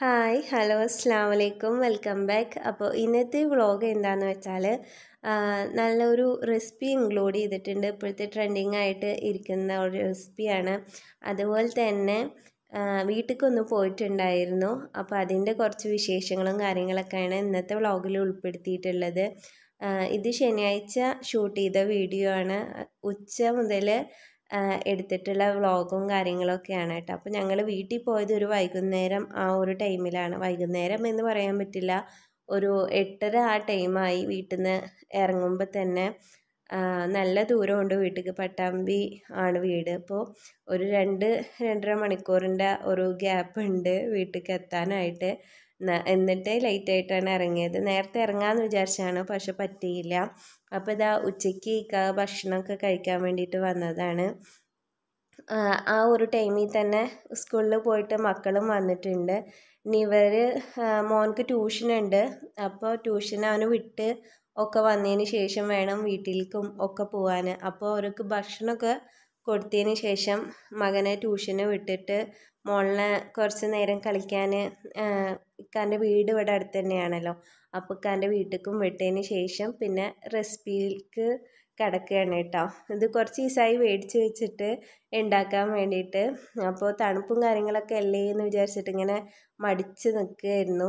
hi hello അസ്ലാം വലൈക്കും welcome back അപ്പോൾ ഇന്നത്തെ വ്ളോഗ് എന്താണെന്ന് വെച്ചാൽ നല്ലൊരു റെസിപ്പി ഇൻക്ലൂഡ് ചെയ്തിട്ടുണ്ട് ഇപ്പോഴത്തെ ട്രെൻഡിങ് ആയിട്ട് ഇരിക്കുന്ന ഒരു റെസിപ്പിയാണ് അതുപോലെ തന്നെ വീട്ടിലേക്കൊന്ന് പോയിട്ടുണ്ടായിരുന്നു അപ്പോൾ അതിൻ്റെ കുറച്ച് വിശേഷങ്ങളും കാര്യങ്ങളൊക്കെയാണ് ഇന്നത്തെ വ്ളോഗിൽ ഉൾപ്പെടുത്തിയിട്ടുള്ളത് ഇത് ശനിയാഴ്ച ഷൂട്ട് ചെയ്ത വീഡിയോ ആണ് ഉച്ച മുതൽ എടുത്തിട്ടുള്ള വ്ളോഗും കാര്യങ്ങളൊക്കെയാണ് കേട്ടോ അപ്പോൾ ഞങ്ങൾ വീട്ടിൽ പോയത് ഒരു വൈകുന്നേരം ആ ഒരു ടൈമിലാണ് വൈകുന്നേരം എന്ന് പറയാൻ പറ്റില്ല ഒരു എട്ടര ആ ടൈമായി വീട്ടിൽ നിന്ന് ഇറങ്ങുമ്പോൾ തന്നെ നല്ല ദൂരമുണ്ട് വീട്ടിൽ പട്ടാമ്പി ആണ് വീട് അപ്പോൾ ഒരു രണ്ട് രണ്ടര മണിക്കൂറിൻ്റെ ഒരു ഗ്യാപ്പ് ഉണ്ട് വീട്ടിലേക്ക് എത്താനായിട്ട് എന്നിട്ട് ആയിട്ടാണ് ഇറങ്ങിയത് നേരത്തെ ഇറങ്ങാമെന്ന് വിചാരിച്ചാണ് പക്ഷെ പറ്റിയില്ല അപ്പോൾ ഇതാ ഉച്ചയ്ക്ക് ഭക്ഷണമൊക്കെ കഴിക്കാൻ വേണ്ടിയിട്ട് വന്നതാണ് ആ ഒരു ടൈമിൽ തന്നെ സ്കൂളിൽ പോയിട്ട് മക്കളും വന്നിട്ടുണ്ട് ഇനി ഇവർ മോൻക്ക് ട്യൂഷനുണ്ട് അപ്പോൾ ട്യൂഷൻ അവന് വിട്ട് ഒക്കെ വന്നതിന് ശേഷം വേണം വീട്ടിലേക്കും ഒക്കെ പോകാൻ അപ്പോൾ അവർക്ക് ഭക്ഷണമൊക്കെ കൊടുത്തതിന് ശേഷം മകനെ ട്യൂഷന് വിട്ടിട്ട് മോളിനെ കുറച്ച് നേരം കളിക്കാൻ ഇക്കാൻ്റെ വീട് ഇവിടെ അടുത്ത് തന്നെയാണല്ലോ അപ്പോൾ ഇക്കാൻ്റെ വീട്ടിലേക്കും വിട്ടതിന് ശേഷം പിന്നെ റെസിപ്പിക്ക് കിടക്കുകയാണ് കേട്ടോ ഇത് കുറച്ച് ദിവസമായി മേടിച്ച് വെച്ചിട്ട് ഉണ്ടാക്കാൻ വേണ്ടിയിട്ട് അപ്പോൾ തണുപ്പും കാര്യങ്ങളൊക്കെ അല്ലേ എന്ന് വിചാരിച്ചിട്ട് ഇങ്ങനെ മടിച്ച് നിൽക്കുകയായിരുന്നു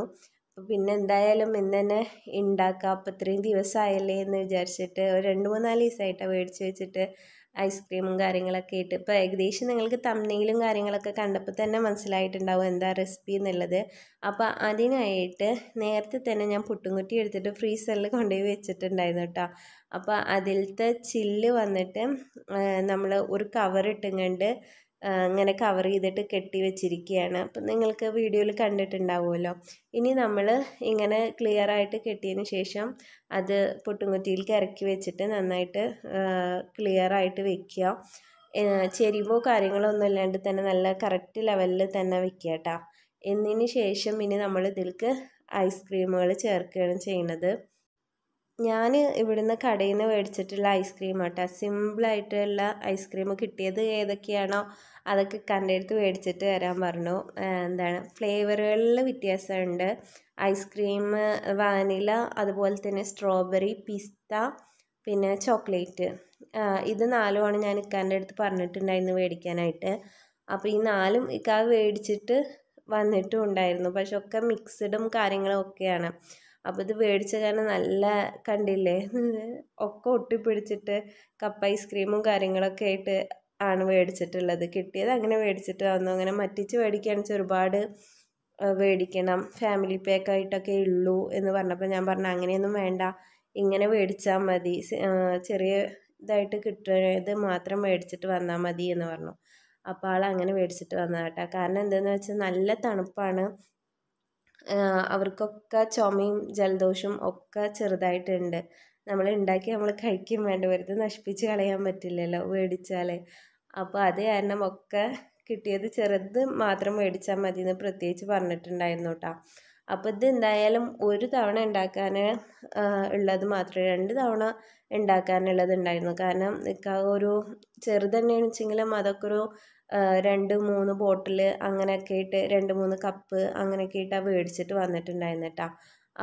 പിന്നെ എന്തായാലും ഇന്ന് തന്നെ ഉണ്ടാക്കാം അപ്പോൾ ഇത്രയും ദിവസമായല്ലേ എന്ന് വിചാരിച്ചിട്ട് ഒരു രണ്ട് മൂന്നാല് ദിവസമായിട്ടാണ് മേടിച്ച് വെച്ചിട്ട് ഐസ്ക്രീമും കാര്യങ്ങളൊക്കെ ഇട്ട് ഇപ്പോൾ ഏകദേശം നിങ്ങൾക്ക് തമ്മിലും കാര്യങ്ങളൊക്കെ കണ്ടപ്പോൾ തന്നെ മനസ്സിലായിട്ടുണ്ടാവും എന്താ റെസിപ്പി എന്നുള്ളത് അപ്പോൾ അതിനായിട്ട് നേരത്തെ തന്നെ ഞാൻ പുട്ടുംകുറ്റി എടുത്തിട്ട് ഫ്രീസറിൽ കൊണ്ടുപോയി വെച്ചിട്ടുണ്ടായിരുന്നു കേട്ടോ അപ്പോൾ അതിലത്തെ ചില്ല് വന്നിട്ട് നമ്മൾ ഒരു കവർ കണ്ട് ഇങ്ങനെ കവർ ചെയ്തിട്ട് കെട്ടി വെച്ചിരിക്കുകയാണ് അപ്പം നിങ്ങൾക്ക് വീഡിയോയിൽ കണ്ടിട്ടുണ്ടാവുമല്ലോ ഇനി നമ്മൾ ഇങ്ങനെ ക്ലിയർ ആയിട്ട് കെട്ടിയതിന് ശേഷം അത് പൊട്ടുംകുറ്റിയിലേക്ക് കിറക്കി വെച്ചിട്ട് നന്നായിട്ട് ക്ലിയർ ആയിട്ട് വെക്കുക ചെരിവോ കാര്യങ്ങളോ ഒന്നും ഇല്ലാണ്ട് തന്നെ നല്ല കറക്റ്റ് ലെവലിൽ തന്നെ വെക്കുക കേട്ടോ എന്നതിന് ശേഷം ഇനി നമ്മൾ ഇതിൽക്ക് ഐസ്ക്രീമുകൾ ചേർക്കുകയാണ് ചെയ്യുന്നത് ഞാൻ ഇവിടുന്ന് കടയിൽ നിന്ന് മേടിച്ചിട്ടുള്ള ഐസ്ക്രീം കേട്ടോ സിമ്പിളായിട്ടുള്ള ഐസ്ക്രീം കിട്ടിയത് ഏതൊക്കെയാണോ അതൊക്കെ കണ്ടെടുത്ത് മേടിച്ചിട്ട് വരാൻ പറഞ്ഞു എന്താണ് ഫ്ലേവറുകളിൽ വ്യത്യാസമുണ്ട് ഐസ്ക്രീം വാനില അതുപോലെ തന്നെ സ്ട്രോബെറി പിസ്ത പിന്നെ ചോക്ലേറ്റ് ഇത് നാലുമാണ് ഞാൻ ഇക്കാൻ്റെ അടുത്ത് പറഞ്ഞിട്ടുണ്ടായിരുന്നു മേടിക്കാനായിട്ട് അപ്പോൾ ഈ നാലും ഇക്കാവ് മേടിച്ചിട്ട് വന്നിട്ടും ഉണ്ടായിരുന്നു പക്ഷെ ഒക്കെ മിക്സഡും കാര്യങ്ങളും ഒക്കെയാണ് അപ്പോൾ ഇത് മേടിച്ച ഞാൻ നല്ല കണ്ടില്ലേ ഒക്കെ ഒട്ടിപ്പിടിച്ചിട്ട് കപ്പ് ഐസ്ക്രീമും കാര്യങ്ങളൊക്കെ ആയിട്ട് ആണ് മേടിച്ചിട്ടുള്ളത് കിട്ടിയത് അങ്ങനെ മേടിച്ചിട്ട് വന്നു അങ്ങനെ മറ്റിച്ച് മേടിക്കുകയാണെന്ന് വെച്ചാൽ ഒരുപാട് മേടിക്കണം ഫാമിലി പാക്ക് ആയിട്ടൊക്കെ ഉള്ളൂ എന്ന് പറഞ്ഞപ്പോൾ ഞാൻ പറഞ്ഞു അങ്ങനെയൊന്നും വേണ്ട ഇങ്ങനെ മേടിച്ചാൽ മതി ചെറിയ ഇതായിട്ട് കിട്ടുന്നത് മാത്രം മേടിച്ചിട്ട് വന്നാൽ മതി എന്ന് പറഞ്ഞു അപ്പോൾ ആൾ അങ്ങനെ മേടിച്ചിട്ട് വന്നതാട്ടോ കാരണം എന്താണെന്ന് വെച്ചാൽ നല്ല തണുപ്പാണ് അവർക്കൊക്കെ ചുമയും ജലദോഷവും ഒക്കെ ചെറുതായിട്ടുണ്ട് നമ്മൾ ഉണ്ടാക്കി നമ്മൾ കഴിക്കും വേണ്ട വെറുതെ നശിപ്പിച്ച് കളയാൻ പറ്റില്ലല്ലോ മേടിച്ചാൽ അപ്പോൾ അത് കാരണം ഒക്കെ കിട്ടിയത് ചെറുത് മാത്രം മേടിച്ചാൽ മതി എന്ന് പ്രത്യേകിച്ച് പറഞ്ഞിട്ടുണ്ടായിരുന്നു കേട്ടോ അപ്പോൾ ഇത് എന്തായാലും ഒരു തവണ ഉണ്ടാക്കാൻ ഉള്ളത് മാത്രമേ രണ്ട് തവണ ഉണ്ടാക്കാനുള്ളത് ഉണ്ടായിരുന്നു കാരണം ഒരു ചെറുതന്നെയാണെന്ന് വെച്ചെങ്കിലും അതൊക്കെ ഒരു രണ്ട് മൂന്ന് ബോട്ടിൽ അങ്ങനെയൊക്കെ ഇട്ട് രണ്ട് മൂന്ന് കപ്പ് അങ്ങനെയൊക്കെ ഇട്ട് മേടിച്ചിട്ട് വന്നിട്ടുണ്ടായിരുന്നു കേട്ടോ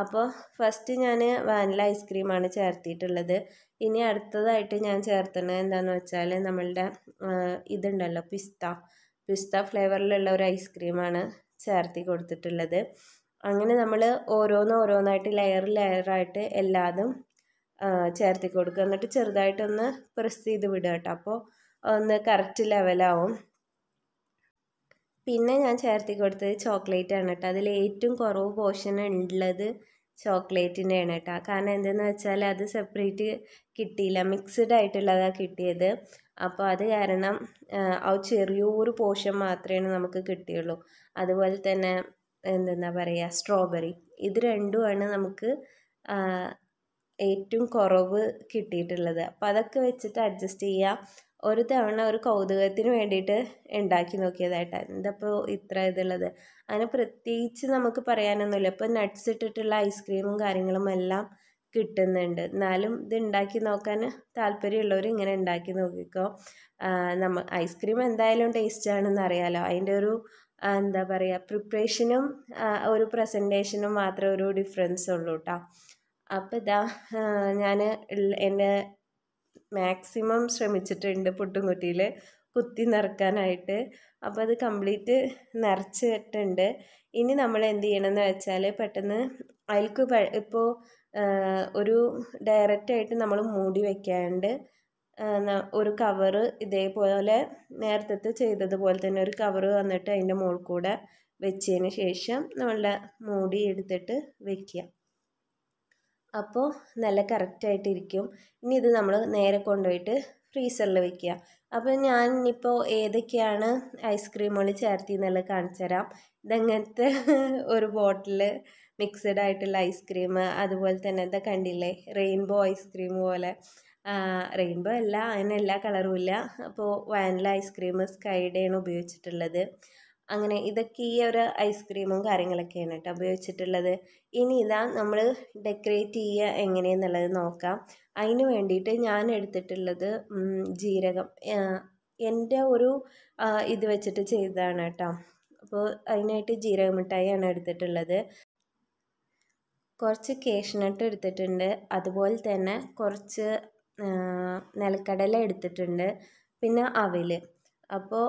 അപ്പോൾ ഫസ്റ്റ് ഞാൻ വാനില ഐസ്ക്രീമാണ് ചേർത്തിട്ടുള്ളത് ഇനി അടുത്തതായിട്ട് ഞാൻ ചേർത്തുന്നത് എന്താണെന്ന് വെച്ചാൽ നമ്മളുടെ ഇതുണ്ടല്ലോ പിസ്ത പിസ്ത ഫ്ലേവറിലുള്ള ഒരു ഐസ്ക്രീമാണ് ചേർത്തി കൊടുത്തിട്ടുള്ളത് അങ്ങനെ നമ്മൾ ഓരോന്ന് ഓരോന്നായിട്ട് ലെയർ ലെയറായിട്ട് എല്ലാതും ചേർത്തി കൊടുക്കുക എന്നിട്ട് ചെറുതായിട്ടൊന്ന് പ്രസ് ചെയ്ത് വിടുക കേട്ടോ അപ്പോൾ ഒന്ന് കറക്റ്റ് ലെവലാവും പിന്നെ ഞാൻ ചേർത്തി കൊടുത്തത് ചോക്ലേറ്റ് ആണ് കേട്ടോ അതിൽ ഏറ്റവും കുറവ് പോർഷൻ ഉള്ളത് ചോക്ലേറ്റിൻ്റെ ആണ് കേട്ടോ കാരണം എന്തെന്ന് വെച്ചാൽ അത് സെപ്പറേറ്റ് കിട്ടിയില്ല മിക്സ്ഡ് ആയിട്ടുള്ളതാണ് കിട്ടിയത് അപ്പോൾ അത് കാരണം ആ ചെറിയൊരു പോർഷൻ മാത്രമേ നമുക്ക് കിട്ടിയുള്ളൂ അതുപോലെ തന്നെ എന്താ പറയുക സ്ട്രോബെറി ഇത് രണ്ടുമാണ് നമുക്ക് ഏറ്റവും കുറവ് കിട്ടിയിട്ടുള്ളത് അപ്പോൾ അതൊക്കെ വെച്ചിട്ട് അഡ്ജസ്റ്റ് ചെയ്യുക ഒരു തവണ ഒരു കൗതുകത്തിന് വേണ്ടിയിട്ട് ഉണ്ടാക്കി നോക്കിയതായിട്ടാണ് എന്തപ്പോൾ ഇത്ര ഇതുള്ളത് അങ്ങനെ പ്രത്യേകിച്ച് നമുക്ക് പറയാനൊന്നുമില്ല ഇപ്പോൾ നട്ട്സ് ഇട്ടിട്ടുള്ള ഐസ്ക്രീമും കാര്യങ്ങളും എല്ലാം കിട്ടുന്നുണ്ട് എന്നാലും ഇത് ഉണ്ടാക്കി നോക്കാൻ താല്പര്യമുള്ളവർ ഇങ്ങനെ ഉണ്ടാക്കി നോക്കിക്കോ നമ്മ ഐസ്ക്രീം എന്തായാലും ടേസ്റ്റാണെന്ന് അറിയാലോ അതിൻ്റെ ഒരു എന്താ പറയുക പ്രിപ്പറേഷനും ഒരു പ്രസൻറ്റേഷനും മാത്രമേ ഒരു ഡിഫറൻസ് ഉള്ളൂ കേട്ടോ അപ്പോൾ ഇതാ ഞാൻ എൻ്റെ മാക്സിമം ശ്രമിച്ചിട്ടുണ്ട് പുട്ടുംകുറ്റിയിൽ കുത്തി നിറക്കാനായിട്ട് അപ്പോൾ അത് കംപ്ലീറ്റ് നിറച്ചിട്ടുണ്ട് ഇനി നമ്മൾ എന്ത് ചെയ്യണമെന്ന് വെച്ചാൽ പെട്ടെന്ന് അതിൽക്ക് ഇപ്പോൾ ഒരു ഡയറക്റ്റായിട്ട് നമ്മൾ മൂടി വെക്കാണ്ട് ഒരു കവറ് ഇതേപോലെ നേരത്തെ ചെയ്തതുപോലെ തന്നെ ഒരു കവറ് വന്നിട്ട് അതിൻ്റെ മുകളിൽ കൂടെ വെച്ചതിന് ശേഷം നമ്മളുടെ മൂടി എടുത്തിട്ട് വെക്കുക അപ്പോൾ നല്ല കറക്റ്റായിട്ടിരിക്കും ഇനി ഇത് നമ്മൾ നേരെ കൊണ്ടുപോയിട്ട് ഫ്രീസറിൽ വെക്കുക അപ്പോൾ ഞാൻ ഇപ്പോൾ ഏതൊക്കെയാണ് ഐസ്ക്രീമുകൾ ചേർത്തി എന്നുള്ളത് കാണിച്ചു തരാം ഇതങ്ങനത്തെ ഒരു ബോട്ടിൽ മിക്സഡ് ആയിട്ടുള്ള ഐസ്ക്രീം അതുപോലെ തന്നെ ഇതൊക്കെ കണ്ടില്ലേ റെയിൻബോ ഐസ്ക്രീം പോലെ റെയിൻബോ അല്ല അതിന് എല്ലാ കളറും ഇല്ല അപ്പോൾ വാനില ഐസ്ക്രീം ആണ് ഉപയോഗിച്ചിട്ടുള്ളത് അങ്ങനെ ഇതൊക്കെ ഈ ഒരു ഐസ്ക്രീമും കാര്യങ്ങളൊക്കെയാണ് കേട്ടോ ഉപയോഗിച്ചിട്ടുള്ളത് ഇനി ഇതാ നമ്മൾ ഡെക്കറേറ്റ് ചെയ്യുക എങ്ങനെയെന്നുള്ളത് നോക്കാം അതിന് വേണ്ടിയിട്ട് ഞാൻ എടുത്തിട്ടുള്ളത് ജീരകം എൻ്റെ ഒരു ഇത് വെച്ചിട്ട് ചെയ്തതാണ് കേട്ടോ അപ്പോൾ അതിനായിട്ട് ജീരക മിഠായിയാണ് എടുത്തിട്ടുള്ളത് കുറച്ച് കേഷ്നട്ട് എടുത്തിട്ടുണ്ട് അതുപോലെ തന്നെ കുറച്ച് നിലക്കടല എടുത്തിട്ടുണ്ട് പിന്നെ അവിൽ അപ്പോൾ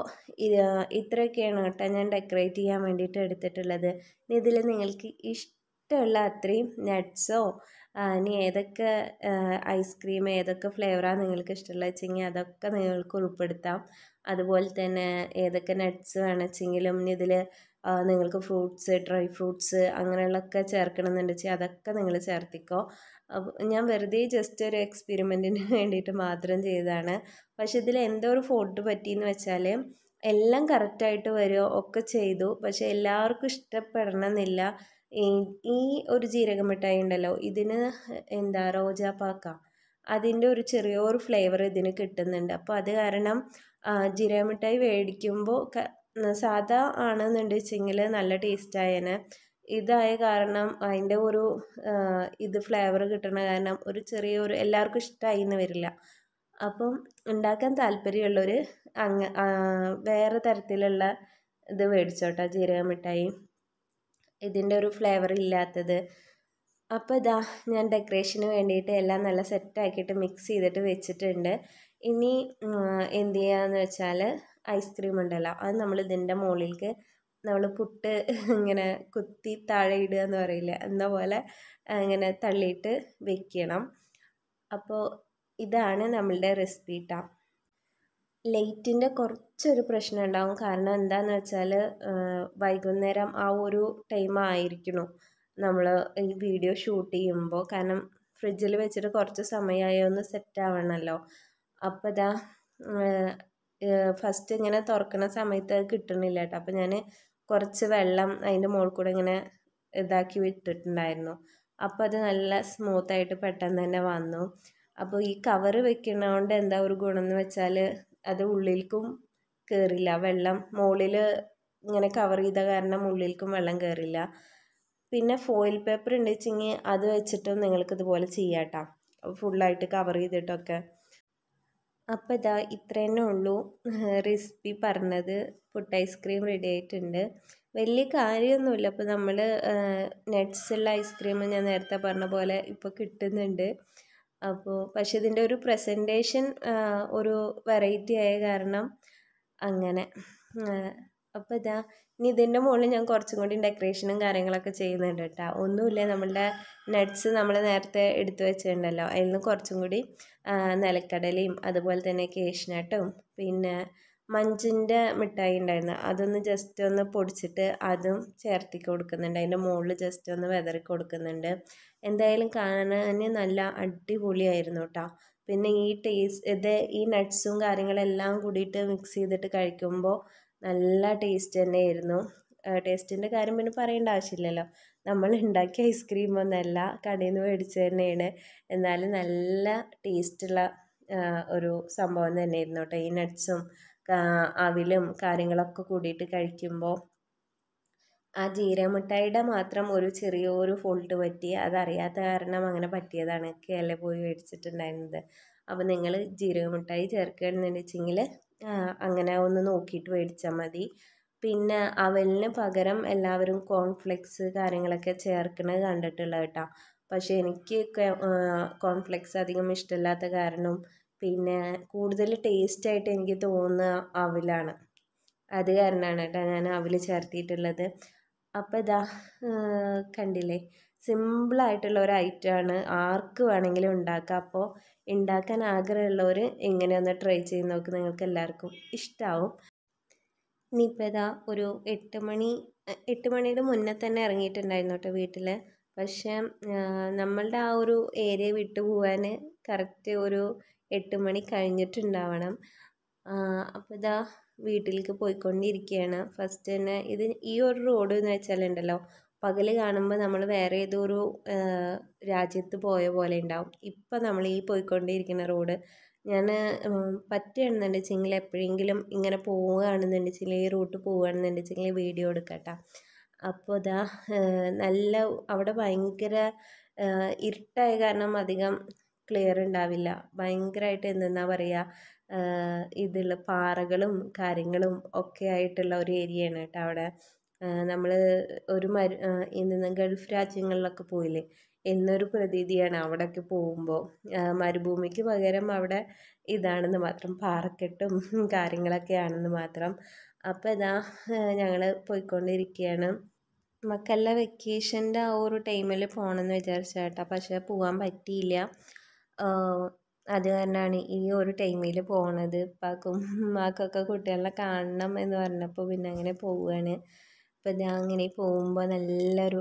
ഇത്രയൊക്കെയാണ് കേട്ടോ ഞാൻ ഡെക്കറേറ്റ് ചെയ്യാൻ വേണ്ടിയിട്ട് എടുത്തിട്ടുള്ളത് ഇനി ഇതിൽ നിങ്ങൾക്ക് ഇഷ്ടമുള്ള അത്രയും നട്ട്സോ ഇനി ഏതൊക്കെ ഐസ്ക്രീം ഏതൊക്കെ ഫ്ലേവറാണ് നിങ്ങൾക്ക് ഇഷ്ടമുള്ള വെച്ചെങ്കിൽ അതൊക്കെ നിങ്ങൾക്ക് ഉൾപ്പെടുത്താം അതുപോലെ തന്നെ ഏതൊക്കെ നട്ട്സ് വേണമെച്ചെങ്കിലും ഇനി ഇതിൽ നിങ്ങൾക്ക് ഫ്രൂട്ട്സ് ഡ്രൈ ഫ്രൂട്ട്സ് അങ്ങനെയുള്ളതൊക്കെ ചേർക്കണമെന്നുണ്ടെന്ന് വെച്ചാൽ അതൊക്കെ നിങ്ങൾ ചേർത്തിക്കോ ഞാൻ വെറുതെ ജസ്റ്റ് ഒരു എക്സ്പെരിമെൻറ്റിന് വേണ്ടിയിട്ട് മാത്രം ചെയ്തതാണ് പക്ഷെ ഇതിൽ എന്തോ ഒരു ഫോൾട്ട് പറ്റിയെന്ന് വെച്ചാൽ എല്ലാം കറക്റ്റായിട്ട് വരുമോ ഒക്കെ ചെയ്തു പക്ഷേ എല്ലാവർക്കും ഇഷ്ടപ്പെടണമെന്നില്ല ഈ ഒരു ജീരക മിഠായി ഉണ്ടല്ലോ ഇതിന് എന്താ റോജാപ്പാക്ക അതിൻ്റെ ഒരു ചെറിയൊരു ഫ്ലേവർ ഇതിന് കിട്ടുന്നുണ്ട് അപ്പോൾ അത് കാരണം ജീരക മിഠായി മേടിക്കുമ്പോൾ സാധാ ആണെന്നുണ്ട് വെച്ചെങ്കിൽ നല്ല ടേസ്റ്റായേനെ ഇതായ കാരണം അതിൻ്റെ ഒരു ഇത് ഫ്ലേവർ കിട്ടണ കാരണം ഒരു ചെറിയൊരു എല്ലാവർക്കും ഇഷ്ടമായി എന്ന് വരില്ല അപ്പം ഉണ്ടാക്കാൻ താല്പര്യമുള്ളവർ അങ്ങ വേറെ തരത്തിലുള്ള ഇത് മേടിച്ചോട്ടെ ജീരക മിഠായി ഇതിൻ്റെ ഒരു ഫ്ലേവർ ഇല്ലാത്തത് അപ്പോൾ ഇതാ ഞാൻ ഡെക്കറേഷന് വേണ്ടിയിട്ട് എല്ലാം നല്ല സെറ്റാക്കിയിട്ട് മിക്സ് ചെയ്തിട്ട് വെച്ചിട്ടുണ്ട് ഇനി എന്ത് ചെയ്യാന്ന് വെച്ചാൽ ഐസ്ക്രീം ഉണ്ടല്ലോ അത് നമ്മൾ ഇതിൻ്റെ മുകളിലേക്ക് നമ്മൾ പുട്ട് ഇങ്ങനെ കുത്തി താഴെ ഇടുക എന്ന് പറയില്ല എന്ന പോലെ ഇങ്ങനെ തള്ളിയിട്ട് വെക്കണം അപ്പോൾ ഇതാണ് നമ്മളുടെ റെസിപ്പി കേട്ടോ ലൈറ്റിൻ്റെ കുറച്ചൊരു പ്രശ്നം ഉണ്ടാവും കാരണം എന്താണെന്ന് വെച്ചാൽ വൈകുന്നേരം ആ ഒരു ടൈം ആയിരിക്കണു നമ്മൾ ഈ വീഡിയോ ഷൂട്ട് ചെയ്യുമ്പോൾ കാരണം ഫ്രിഡ്ജിൽ വെച്ചിട്ട് കുറച്ച് സമയമായി ഒന്ന് സെറ്റ് ആവണമല്ലോ അപ്പോൾ ഇതാ ഫസ്റ്റ് ഇങ്ങനെ തുറക്കുന്ന സമയത്ത് അത് കിട്ടണില്ല കേട്ടോ അപ്പോൾ ഞാൻ കുറച്ച് വെള്ളം അതിൻ്റെ മുകളിൽ കൂടെ ഇങ്ങനെ ഇതാക്കി വിട്ടിട്ടുണ്ടായിരുന്നു അപ്പോൾ അത് നല്ല സ്മൂത്തായിട്ട് പെട്ടെന്ന് തന്നെ വന്നു അപ്പോൾ ഈ കവറ് വെക്കുന്നതുകൊണ്ട് എന്താ ഒരു എന്ന് വെച്ചാൽ അത് ഉള്ളിലേക്കും കയറില്ല വെള്ളം മുകളിൽ ഇങ്ങനെ കവർ ചെയ്ത കാരണം ഉള്ളിലേക്കും വെള്ളം കയറില്ല പിന്നെ ഫോയിൽ പേപ്പർ ഉണ്ട് അത് വെച്ചിട്ടും നിങ്ങൾക്കിതുപോലെ ചെയ്യാം കേട്ടോ ഫുള്ളായിട്ട് കവർ ചെയ്തിട്ടൊക്കെ അപ്പോൾ ഇതാ ഇത്ര തന്നെ ഉള്ളൂ റെസിപ്പി പറഞ്ഞത് പുട്ട് ഐസ്ക്രീം റെഡി ആയിട്ടുണ്ട് വലിയ കാര്യമൊന്നുമില്ല അപ്പോൾ നമ്മൾ നട്ട്സുള്ള ഐസ്ക്രീം ഞാൻ നേരത്തെ പറഞ്ഞ പോലെ ഇപ്പോൾ കിട്ടുന്നുണ്ട് അപ്പോൾ പക്ഷേ ഇതിൻ്റെ ഒരു പ്രസൻറ്റേഷൻ ഒരു വെറൈറ്റി ആയ കാരണം അങ്ങനെ അപ്പോൾ ഇതാ ഇനി ഇതിൻ്റെ മുകളിൽ ഞാൻ കുറച്ചും കൂടി ഡെക്കറേഷനും കാര്യങ്ങളൊക്കെ ചെയ്യുന്നുണ്ട് കേട്ടോ ഒന്നുമില്ല നമ്മളുടെ നട്ട്സ് നമ്മൾ നേരത്തെ എടുത്തു വെച്ചിട്ടുണ്ടല്ലോ അതിൽ നിന്ന് കുറച്ചും കൂടി നിലക്കടലയും അതുപോലെ തന്നെ കേഷ്നട്ടും പിന്നെ മഞ്ചിൻ്റെ മിഠായി ഉണ്ടായിരുന്നു അതൊന്ന് ജസ്റ്റ് ഒന്ന് പൊടിച്ചിട്ട് അതും ചേർത്തി കൊടുക്കുന്നുണ്ട് അതിൻ്റെ മുകളിൽ ജസ്റ്റ് ഒന്ന് വിതറി കൊടുക്കുന്നുണ്ട് എന്തായാലും കാണാൻ നല്ല അടിപൊളിയായിരുന്നു കേട്ടോ പിന്നെ ഈ ടേസ്റ്റ് ഇത് ഈ നട്ട്സും കാര്യങ്ങളെല്ലാം കൂടിയിട്ട് മിക്സ് ചെയ്തിട്ട് കഴിക്കുമ്പോൾ നല്ല ടേസ്റ്റ് തന്നെ ആയിരുന്നു ടേസ്റ്റിൻ്റെ കാര്യം പിന്നെ പറയേണ്ട ആവശ്യമില്ലല്ലോ നമ്മൾ ഉണ്ടാക്കിയ ഐസ്ക്രീം ഒന്നല്ല കടയിൽ നിന്ന് മേടിച്ച് തന്നെയാണ് എന്നാലും നല്ല ടേസ്റ്റുള്ള ഒരു സംഭവം തന്നെയായിരുന്നു കേട്ടോ ഈ നട്ട്സും അവിലും കാര്യങ്ങളൊക്കെ കൂടിയിട്ട് കഴിക്കുമ്പോൾ ആ ജീരമിഠായിയുടെ മാത്രം ഒരു ചെറിയൊരു ഫോൾട്ട് പറ്റി അതറിയാത്ത കാരണം അങ്ങനെ പറ്റിയതാണ് കേലെ പോയി മേടിച്ചിട്ടുണ്ടായിരുന്നത് അപ്പോൾ നിങ്ങൾ ജീരകമിഠായി വെച്ചെങ്കിൽ അങ്ങനെ ഒന്ന് നോക്കിയിട്ട് മേടിച്ചാൽ മതി പിന്നെ അവലിന് പകരം എല്ലാവരും കോൺഫ്ലെക്സ് കാര്യങ്ങളൊക്കെ ചേർക്കുന്നത് കണ്ടിട്ടുള്ള കേട്ടോ പക്ഷേ എനിക്ക് കോൺഫ്ലെക്സ് അധികം ഇഷ്ടമില്ലാത്ത കാരണം പിന്നെ കൂടുതൽ ടേസ്റ്റ് ആയിട്ട് എനിക്ക് തോന്നുന്ന അവലാണ് അത് കാരണമാണ് കേട്ടോ ഞാൻ അവൽ ചേർത്തിട്ടുള്ളത് അപ്പോൾ ഇതാ കണ്ടില്ലേ സിമ്പിളായിട്ടുള്ള ഒരു ഐറ്റം ആണ് ആർക്ക് വേണമെങ്കിലും ഉണ്ടാക്കാം അപ്പോൾ ഉണ്ടാക്കാൻ ആഗ്രഹമുള്ളവർ എങ്ങനെയൊന്ന് ട്രൈ ചെയ്ത് നോക്ക് നിങ്ങൾക്ക് എല്ലാവർക്കും ഇഷ്ടമാവും ഇനിയിപ്പോൾ ഇതാ ഒരു എട്ട് മണി എട്ട് മണിയുടെ മുന്നേ തന്നെ ഇറങ്ങിയിട്ടുണ്ടായിരുന്നു കേട്ടോ വീട്ടിൽ പക്ഷേ നമ്മളുടെ ആ ഒരു ഏരിയ വിട്ടു പോകാൻ കറക്റ്റ് ഒരു എട്ട് മണി കഴിഞ്ഞിട്ടുണ്ടാവണം അപ്പോൾ ഇതാ വീട്ടിലേക്ക് പോയിക്കൊണ്ടിരിക്കുകയാണ് ഫസ്റ്റ് തന്നെ ഇത് ഈ ഒരു റോഡ് എന്ന് വെച്ചാലുണ്ടല്ലോ പകൽ കാണുമ്പോൾ നമ്മൾ വേറെ ഏതോ ഒരു രാജ്യത്ത് പോയ പോലെ ഉണ്ടാവും ഇപ്പം നമ്മൾ ഈ പോയിക്കൊണ്ടിരിക്കുന്ന റോഡ് ഞാൻ പറ്റുകയാണെന്നുണ്ടെച്ചെങ്കിൽ എപ്പോഴെങ്കിലും ഇങ്ങനെ പോവുകയാണെന്നുണ്ടെച്ചെങ്കിൽ ഈ റൂട്ട് പോവുകയാണെന്നുണ്ടെച്ചെങ്കിൽ വീഡിയോ എടുക്കട്ടെ അപ്പോൾ ഇതാ നല്ല അവിടെ ഭയങ്കര ഇരുട്ടായ കാരണം അധികം ക്ലിയർ ഉണ്ടാവില്ല ഭയങ്കരമായിട്ട് എന്തെന്നാ പറയുക ഇതിൽ പാറകളും കാര്യങ്ങളും ഒക്കെ ആയിട്ടുള്ള ഒരു ഏരിയയാണ് കേട്ടോ അവിടെ നമ്മൾ ഒരു മരു ഇന്ന് ഗൾഫ് രാജ്യങ്ങളിലൊക്കെ പോയില്ലേ എന്നൊരു പ്രതീതിയാണ് അവിടെയൊക്കെ പോകുമ്പോൾ മരുഭൂമിക്ക് പകരം അവിടെ ഇതാണെന്ന് മാത്രം പാറക്കെട്ടും കാര്യങ്ങളൊക്കെ ആണെന്ന് മാത്രം അപ്പോൾ ഇതാ ഞങ്ങൾ പോയിക്കൊണ്ടിരിക്കുകയാണ് മക്കളുടെ വെക്കേഷൻ്റെ ആ ഒരു ടൈമിൽ പോകണമെന്ന് വിചാരിച്ച കേട്ടോ പക്ഷേ പോകാൻ പറ്റിയില്ല അത് കാരണമാണ് ഈ ഒരു ടൈമിൽ പോണത് ഇപ്പാക്കും ഉമ്മാക്കൊക്കെ കുട്ടികളെ കാണണം എന്ന് പറഞ്ഞപ്പോൾ പിന്നെ അങ്ങനെ പോവുകയാണ് അപ്പോൾ ഞാൻ അങ്ങനെ പോകുമ്പോൾ നല്ലൊരു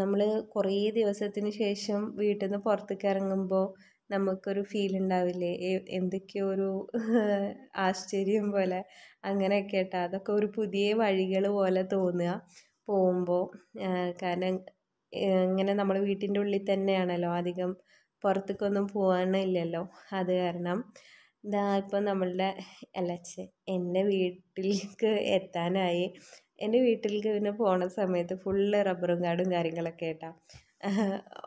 നമ്മൾ കുറേ ദിവസത്തിന് ശേഷം വീട്ടിൽ നിന്ന് പുറത്തേക്ക് ഇറങ്ങുമ്പോൾ നമുക്കൊരു ഫീൽ ഉണ്ടാവില്ലേ എന്തൊക്കെയോ ഒരു ആശ്ചര്യം പോലെ അങ്ങനെയൊക്കെ കേട്ടോ അതൊക്കെ ഒരു പുതിയ വഴികൾ പോലെ തോന്നുക പോകുമ്പോൾ കാരണം ഇങ്ങനെ നമ്മൾ വീട്ടിൻ്റെ ഉള്ളിൽ തന്നെയാണല്ലോ അധികം പുറത്തേക്കൊന്നും പോകാനില്ലല്ലോ അത് കാരണം ഇതാ ഇപ്പം നമ്മളുടെ അല്ല എൻ്റെ വീട്ടിലേക്ക് എത്താനായി എൻ്റെ വീട്ടിലേക്ക് പിന്നെ പോണ സമയത്ത് ഫുള്ള് റബ്ബറും കാടും കാര്യങ്ങളൊക്കെ ആയിട്ടാണ്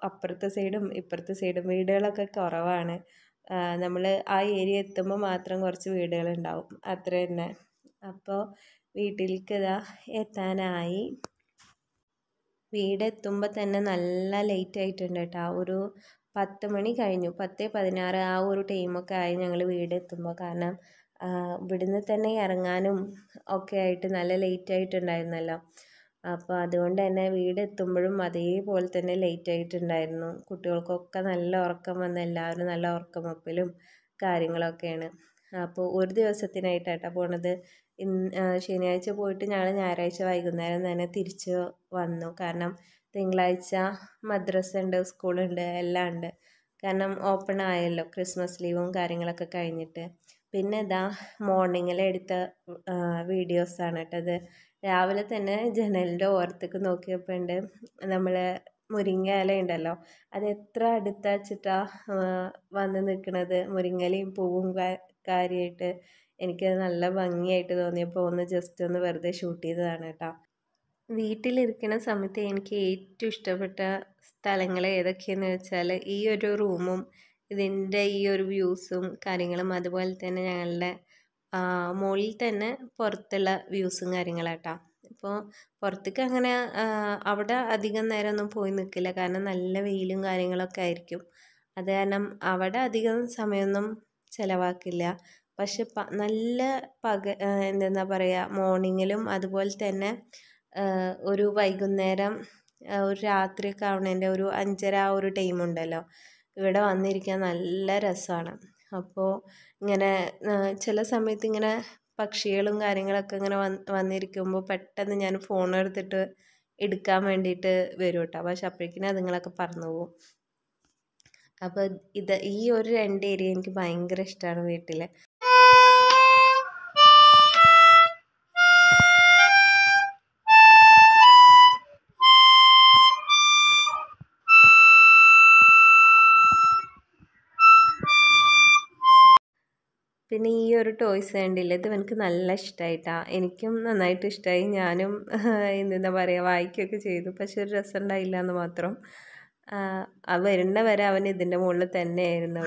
അപ്പുറത്തെ സൈഡും ഇപ്പുറത്തെ സൈഡും വീടുകളൊക്കെ കുറവാണ് നമ്മൾ ആ ഏരിയ എത്തുമ്പോൾ മാത്രം കുറച്ച് വീടുകളുണ്ടാവും അത്ര തന്നെ അപ്പോൾ വീട്ടിലേക്ക് ഇതാ എത്താനായി വീടെത്തുമ്പോൾ തന്നെ നല്ല ലേറ്റ് ആയിട്ടുണ്ട് കേട്ടോ ഒരു പത്ത് മണി കഴിഞ്ഞു പത്ത് പതിനാറ് ആ ഒരു ടൈമൊക്കെ ആയി ഞങ്ങൾ വീടെത്തുമ്പോൾ കാരണം ഇവിടുന്ന് തന്നെ ഇറങ്ങാനും ഒക്കെ ആയിട്ട് നല്ല ലേറ്റ് ആയിട്ടുണ്ടായിരുന്നല്ലോ അപ്പോൾ അതുകൊണ്ട് തന്നെ വീട് എത്തുമ്പോഴും അതേപോലെ തന്നെ ലേറ്റ് ആയിട്ടുണ്ടായിരുന്നു കുട്ടികൾക്കൊക്കെ നല്ല ഉറക്കം വന്ന് എല്ലാവരും നല്ല ഉറക്കമൊപ്പിലും കാര്യങ്ങളൊക്കെയാണ് അപ്പോൾ ഒരു ദിവസത്തിനായിട്ടാട്ടോ പോണത് ഇന്ന് ശനിയാഴ്ച പോയിട്ട് ഞങ്ങൾ ഞായറാഴ്ച വൈകുന്നേരം തന്നെ തിരിച്ച് വന്നു കാരണം തിങ്കളാഴ്ച മദ്രസ ഉണ്ട് സ്കൂളുണ്ട് എല്ലാം ഉണ്ട് കാരണം ഓപ്പൺ ആയല്ലോ ക്രിസ്മസ് ലീവും കാര്യങ്ങളൊക്കെ കഴിഞ്ഞിട്ട് പിന്നെ ഇതാ മോർണിംഗിലെടുത്ത വീഡിയോസാണ് കേട്ടത് ഇത് രാവിലെ തന്നെ ജനലിൻ്റെ ഓരത്തേക്ക് നോക്കിയപ്പോൾ ഉണ്ട് നമ്മൾ മുരിങ്ങ ഉണ്ടല്ലോ അത് എത്ര അടുത്ത് വന്ന് നിൽക്കുന്നത് മുരിങ്ങലയും പൂവും കാര്യമായിട്ട് എനിക്ക് നല്ല ഭംഗിയായിട്ട് തോന്നിയപ്പോൾ ഒന്ന് ജസ്റ്റ് ഒന്ന് വെറുതെ ഷൂട്ട് ചെയ്തതാണ് കേട്ടോ വീട്ടിലിരിക്കുന്ന സമയത്ത് എനിക്ക് ഏറ്റവും ഇഷ്ടപ്പെട്ട സ്ഥലങ്ങൾ ഏതൊക്കെയെന്ന് വെച്ചാൽ ഈ ഒരു റൂമും ഇതിൻ്റെ ഈ ഒരു വ്യൂസും കാര്യങ്ങളും അതുപോലെ തന്നെ ഞങ്ങളുടെ മുകളിൽ തന്നെ പുറത്തുള്ള വ്യൂസും കാര്യങ്ങളാട്ടോ ഇപ്പോൾ പുറത്തേക്ക് അങ്ങനെ അവിടെ അധികം നേരമൊന്നും പോയി നിൽക്കില്ല കാരണം നല്ല വെയിലും കാര്യങ്ങളൊക്കെ ആയിരിക്കും അത് കാരണം അവിടെ അധികം സമയമൊന്നും ചിലവാക്കില്ല പക്ഷെ പ നല്ല പക എന്താ പറയുക മോർണിങ്ങിലും അതുപോലെ തന്നെ ഒരു വൈകുന്നേരം ഒരു രാത്രിയൊക്കെ ആവണേൻ്റെ ഒരു അഞ്ചര ആ ഒരു ടൈം ഉണ്ടല്ലോ ഇവിടെ വന്നിരിക്കാൻ നല്ല രസമാണ് അപ്പോൾ ഇങ്ങനെ ചില സമയത്ത് ഇങ്ങനെ പക്ഷികളും കാര്യങ്ങളൊക്കെ ഇങ്ങനെ വന്നിരിക്കുമ്പോൾ പെട്ടെന്ന് ഞാൻ ഫോൺ എടുത്തിട്ട് എടുക്കാൻ വേണ്ടിയിട്ട് വരും കേട്ടോ പക്ഷെ അപ്പോഴേക്കിനും അതുങ്ങളൊക്കെ പറന്നു പോകും അപ്പോൾ ഇത് ഈ ഒരു രണ്ട് ഏരിയ എനിക്ക് ഭയങ്കര ഇഷ്ടമാണ് വീട്ടിൽ ഒരു ടോയ്സ് കണ്ടില്ല ഇത് എനിക്ക് നല്ല ഇഷ്ടമായിട്ടാണ് എനിക്കും നന്നായിട്ട് ഇഷ്ടമായി ഞാനും എന്താ പറയുക വായിക്കുകയൊക്കെ ചെയ്തു പക്ഷെ ഒരു രസം ഉണ്ടായില്ല എന്ന് മാത്രം ആ വരുന്ന വരെ അവൻ ഇതിൻ്റെ മുകളിൽ തന്നെ ആയിരുന്നു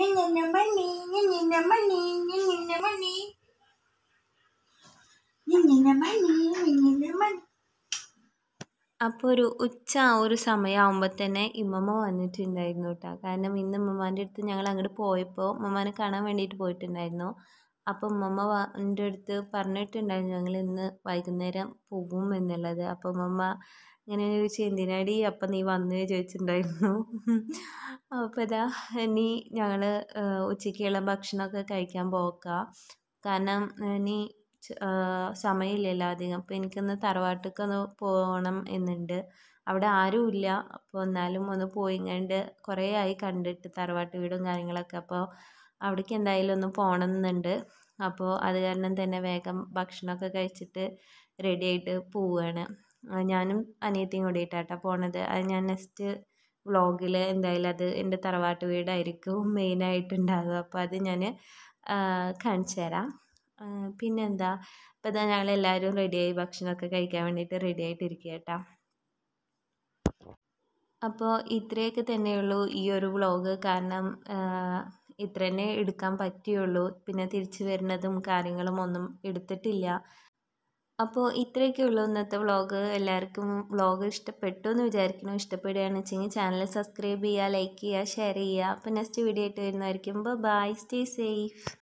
മണി മണി അപ്പോൾ ഒരു ഉച്ച ആ ഒരു സമയമാകുമ്പോൾ തന്നെ ഇമ്മമ്മ വന്നിട്ടുണ്ടായിരുന്നു കേട്ടോ കാരണം ഇന്ന് ഉമ്മമാൻ്റെ അടുത്ത് ഞങ്ങൾ അങ്ങോട്ട് പോയപ്പോൾ ഉമ്മമാനെ കാണാൻ വേണ്ടിയിട്ട് പോയിട്ടുണ്ടായിരുന്നു അപ്പോൾ ഉമ്മമ്മ എൻ്റെ അടുത്ത് പറഞ്ഞിട്ടുണ്ടായിരുന്നു ഞങ്ങൾ ഇന്ന് വൈകുന്നേരം പോകും എന്നുള്ളത് അപ്പോൾ ഉമ്മമ്മ ഇങ്ങനെ ചോദിച്ചു എന്തിനാടി അപ്പം നീ വന്ന് ചോദിച്ചിട്ടുണ്ടായിരുന്നു അപ്പോൾ ഇതാ ഇനി ഞങ്ങൾ ഉച്ചയ്ക്കുള്ള ഭക്ഷണമൊക്കെ കഴിക്കാൻ പോക്കാം കാരണം ഇനി സമയമില്ലല്ലോ അധികം അപ്പോൾ എനിക്കൊന്ന് ഒന്ന് പോകണം എന്നുണ്ട് അവിടെ ആരുമില്ല അപ്പോൾ എന്നാലും ഒന്ന് കണ്ട് കുറേ ആയി കണ്ടിട്ട് തറവാട്ട് വീടും കാര്യങ്ങളൊക്കെ അപ്പോൾ അവിടേക്ക് എന്തായാലും ഒന്ന് പോകണം എന്നുണ്ട് അപ്പോൾ അത് കാരണം തന്നെ വേഗം ഭക്ഷണമൊക്കെ കഴിച്ചിട്ട് റെഡി ആയിട്ട് പോവുകയാണ് ഞാനും അനിയത്തിയും കൂടിയിട്ടാട്ടോ പോണത് അത് ഞാൻ നെക്സ്റ്റ് വ്ളോഗിൽ എന്തായാലും അത് എൻ്റെ തറവാട്ട് വീടായിരിക്കും മെയിനായിട്ടുണ്ടാകുക അപ്പോൾ അത് ഞാൻ കാണിച്ചു തരാം പിന്നെന്താ ഇപ്പോൾ ദാ ഞങ്ങളെല്ലാവരും റെഡിയായി ഭക്ഷണമൊക്കെ കഴിക്കാൻ വേണ്ടിയിട്ട് റെഡി ആയിട്ടിരിക്കുക കേട്ടോ അപ്പോൾ ഇത്രയൊക്കെ തന്നെയുള്ളൂ ഈ ഒരു വ്ളോഗ് കാരണം ഇത്ര തന്നെ എടുക്കാൻ പറ്റിയുള്ളൂ പിന്നെ തിരിച്ചു വരുന്നതും കാര്യങ്ങളും ഒന്നും എടുത്തിട്ടില്ല അപ്പോൾ ഇത്രയൊക്കെയുള്ളൂ ഇന്നത്തെ വ്ളോഗ് എല്ലാവർക്കും വ്ളോഗ് ഇഷ്ടപ്പെട്ടു എന്ന് വിചാരിക്കുന്നു ഇഷ്ടപ്പെടുകയാണെന്ന് വെച്ചെങ്കിൽ ചാനൽ സബ്സ്ക്രൈബ് ചെയ്യുക ലൈക്ക് ചെയ്യുക ഷെയർ ചെയ്യുക അപ്പോൾ നെക്സ്റ്റ് വീഡിയോ ആയിട്ട് വരുന്നതായിരിക്കും ബൈ സ്റ്റേ സേഫ്